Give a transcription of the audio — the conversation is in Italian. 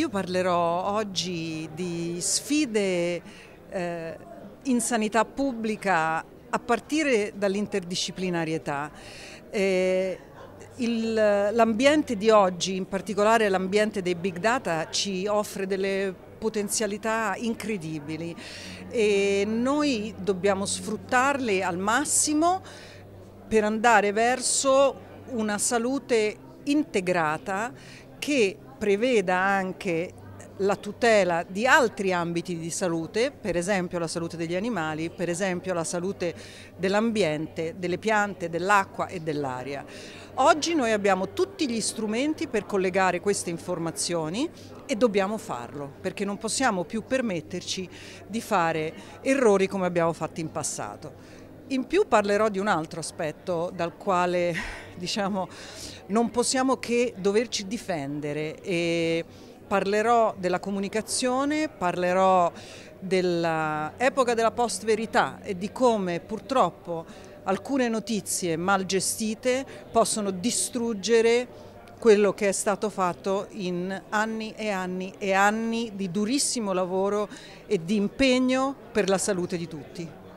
Io parlerò oggi di sfide eh, in sanità pubblica a partire dall'interdisciplinarietà. Eh, l'ambiente di oggi, in particolare l'ambiente dei big data, ci offre delle potenzialità incredibili e noi dobbiamo sfruttarle al massimo per andare verso una salute integrata che preveda anche la tutela di altri ambiti di salute, per esempio la salute degli animali, per esempio la salute dell'ambiente, delle piante, dell'acqua e dell'aria. Oggi noi abbiamo tutti gli strumenti per collegare queste informazioni e dobbiamo farlo perché non possiamo più permetterci di fare errori come abbiamo fatto in passato. In più parlerò di un altro aspetto dal quale diciamo, non possiamo che doverci difendere e parlerò della comunicazione, parlerò dell'epoca della post-verità e di come purtroppo alcune notizie mal gestite possono distruggere quello che è stato fatto in anni e anni e anni di durissimo lavoro e di impegno per la salute di tutti.